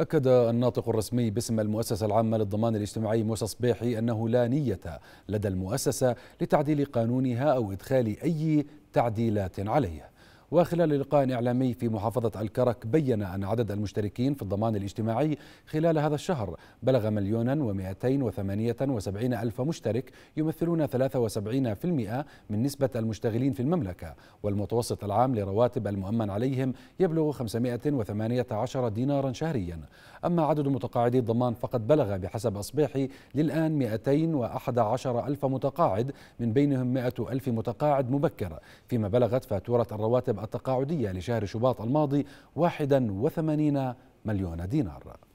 أكد الناطق الرسمي باسم المؤسسة العامة للضمان الاجتماعي موسى صبيحي أنه لا نية لدى المؤسسة لتعديل قانونها أو إدخال أي تعديلات عليه وخلال لقاء إعلامي في محافظة الكرك بين أن عدد المشتركين في الضمان الاجتماعي خلال هذا الشهر بلغ مليونا ومئتين وثمانية وسبعين ألف مشترك يمثلون 73% من نسبة المشتغلين في المملكة والمتوسط العام لرواتب المؤمن عليهم يبلغ 518 دينارا شهريا أما عدد متقاعدي الضمان فقد بلغ بحسب أصبيحي للآن عشر ألف متقاعد من بينهم 100 ألف متقاعد مبكر فيما بلغت فاتورة الرواتب التقاعدية لشهر شباط الماضي 81 مليون دينار